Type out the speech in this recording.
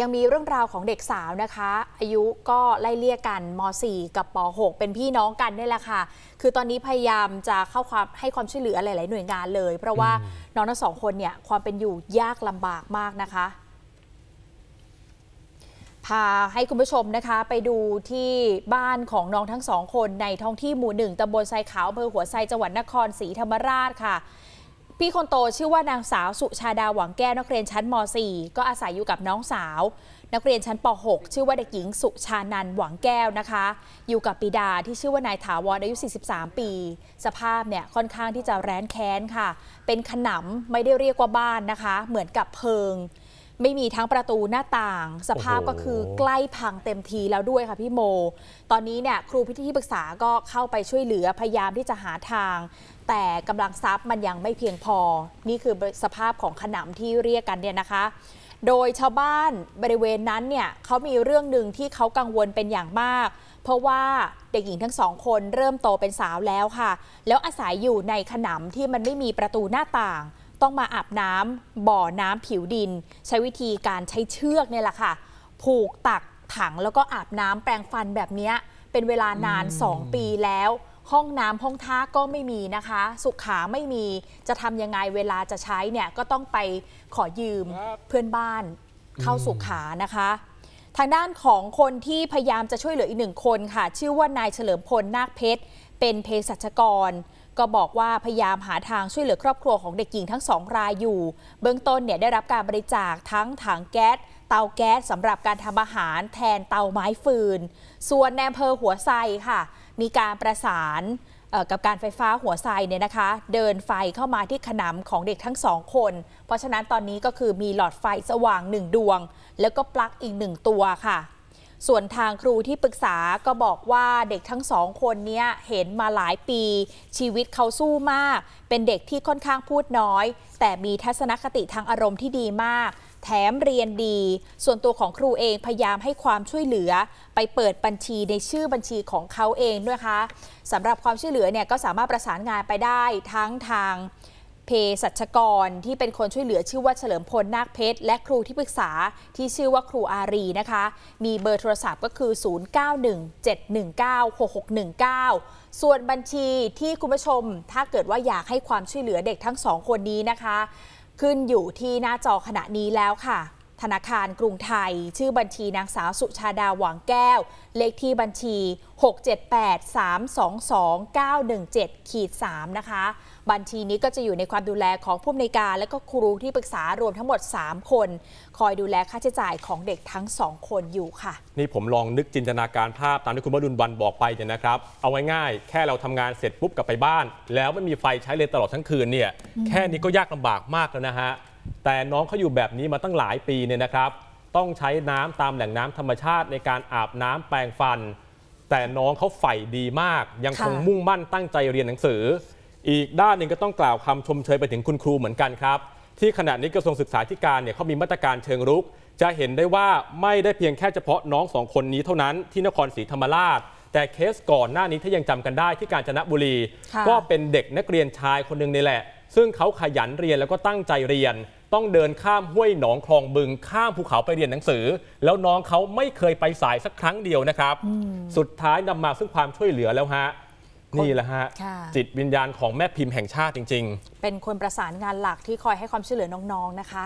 ยังมีเรื่องราวของเด็กสาวนะคะ อายุก็ไล่เลี่ยกันม .4 กับป .6 เป็นพี่น้องกันนี่แหละค่ะ คือตอนนี้พยายามจะเข้าความให้ความช่วยเหลือหลาย ๆ หน่วยงานเลย เพราะว่าน้องทั้งสองคนเนี่ยความเป็นอยู่ยากลำบากมากนะคะ พาให้คุณผู้ชมนะคะไปดูที่บ้านของน้องทั้งสองคนในท้องที่หมู่หนึ่งตำบลไซขาวอำเภอหัวไซจังหวัดนครศรีธรรมราชค่ะพี่คนโตชื่อว่านางสาวสุชาดาหวังแก้วนักเรียนชั้นม .4 ก็อาศัยอยู่กับน้องสาว นักเรียนชั้นป .6 ชื่อว่าเด็กหญิงสุชานันหวังแก้วนะคะ อยู่กับปิดาที่ชื่อว่านายถาวรอายุ 43 ปี สภาพเนี่ยค่อนข้างที่จะแร้นแค้นค่ะ เป็นขนำไม่ได้เรียกว่าบ้านนะคะ เหมือนกับเพิงไม่มีทั้งประตูหน้าต่าง สภาพก็คือใกล้พังเต็มทีแล้วด้วยค่ะพี่โม ตอนนี้เนี่ยครูพิธีปรึกษาก็เข้าไปช่วยเหลือพยายามที่จะหาทาง แต่กำลังทรัพย์มันยังไม่เพียงพอ นี่คือสภาพของขนมที่เรียกกันเนี่ยนะคะ โดยชาวบ้านบริเวณนั้นเนี่ยเขามีเรื่องหนึ่งที่เขากังวลเป็นอย่างมาก เพราะว่าเด็กหญิงทั้งสองคนเริ่มโตเป็นสาวแล้วค่ะ แล้วอาศัยอยู่ในขนมที่มันไม่มีประตูหน้าต่างต้องมาอาบน้ำบ่อน้ำผิวดิน ใช้วิธีการใช้เชือกเนี่ยแหละค่ะ ผูกตักถังแล้วก็อาบน้ำแปรงฟันแบบนี้ เป็นเวลานาน 2 ปีแล้ว ห้องน้ำห้องท่าก็ไม่มีนะคะ สุขาไม่มีจะทำยังไงเวลาจะใช้เนี่ยก็ต้องไปขอยืมเพื่อนบ้านเข้าสุขานะคะ ทางด้านของคนที่พยายามจะช่วยเหลืออีกหนึ่งคนค่ะ ชื่อว่านายเฉลิมพลนาคเพชร เป็นเภสัชกรก็บอกว่าพยายามหาทางช่วยเหลือครอบครัวของเด็กหญิงทั้งสองรายอยู่ เบื้องต้นเนี่ยได้รับการบริจาคทั้งถังแก๊สเตาแก๊สสำหรับการทำอาหารแทนเตาไม้ฟืน ส่วนแนมเพอหัวไซค่ะ มีการประสานกับการไฟฟ้าหัวไซเนี่ยนะคะ เดินไฟเข้ามาที่ขนำของเด็กทั้งสองคน เพราะฉะนั้นตอนนี้ก็คือมีหลอดไฟสว่างหนึ่งดวง แล้วก็ปลั๊กอีกหนึ่งตัวค่ะส่วนทางครูที่ปรึกษาก็บอกว่าเด็กทั้งสองคนเนี้ยเห็นมาหลายปี ชีวิตเขาสู้มาก เป็นเด็กที่ค่อนข้างพูดน้อย แต่มีทัศนคติทางอารมณ์ที่ดีมากแถมเรียนดี ส่วนตัวของครูเองพยายามให้ความช่วยเหลือไปเปิดบัญชีในชื่อบัญชีของเขาเองด้วยคะสำหรับความช่วยเหลือเนี่ยก็สามารถประสานงานไปได้ทั้งทางเภสัชกรที่เป็นคนช่วยเหลือชื่อว่าเฉลิมพลนาคเพชร และครูที่ปรึกษาที่ชื่อว่าครูอารีนะคะ มีเบอร์โทรศัพท์ก็คือ 0917196619 ส่วนบัญชีที่คุณผู้ชมถ้าเกิดว่าอยากให้ความช่วยเหลือเด็กทั้งสองคนนี้นะคะ ขึ้นอยู่ที่หน้าจอขณะนี้แล้วค่ะธนาคารกรุงไทย ชื่อบัญชีนางสาวสุชาดาหวังแก้ว เลขที่บัญชี 678-322-917ขีด3นะคะ บัญชีนี้ก็จะอยู่ในความดูแลของผู้อำนวยการ และก็ครูที่ปรึกษารวมทั้งหมด 3 คน คอยดูแลค่าใช้จ่ายของเด็กทั้ง 2 คนอยู่ค่ะ นี่ผมลองนึกจินตนาการภาพตามที่คุณบดุลวันบอกไปเนี่ยนะครับ เอาไว้ง่ายแค่เราทำงานเสร็จปุ๊บกลับไปบ้าน แล้วไม่มีไฟใช้เลยตลอดทั้งคืนเนี่ยแค่นี้ก็ยากลำบากมากแล้วนะฮะแต่น้องเขาอยู่แบบนี้มาตั้งหลายปีเนี่ยนะครับ ต้องใช้น้ำตามแหล่งน้ำธรรมชาติในการอาบน้ำแปรงฟัน แต่น้องเขาใฝ่ดีมากยังคงมุ่งมั่นตั้งใจเรียนหนังสือ อีกด้านหนึ่งก็ต้องกล่าวคำชมเชยไปถึงคุณครูเหมือนกันครับที่ขณะนี้กระทรวงศึกษาธิการเนี่ยเขามีมาตรการเชิงรุก จะเห็นได้ว่าไม่ได้เพียงแค่เฉพาะน้องสองคนนี้ เท่านั้นที่นครศรีธรรมราช แต่เคสก่อนหน้านี้ถ้ายังจำกันได้ที่กาญจนบุรี ก็เป็นเด็กนักเรียนชายคนหนึ่งนี่แหละ ซึ่งเขาขยันเรียนแล้วก็ตั้งใจเรียนต้องเดินข้ามห้วยหนองคลองบึงข้ามภูเขาไปเรียนหนังสือ แล้วน้องเขาไม่เคยไปสายสักครั้งเดียวนะครับ สุดท้ายนำมาซึ่งความช่วยเหลือแล้วฮะนี่แหละฮะ จิตวิญญาณของแม่พิมพ์แห่งชาติจริง ๆ เป็นคนประสานงานหลักที่คอยให้ความช่วยเหลือน้อง ๆ นะคะ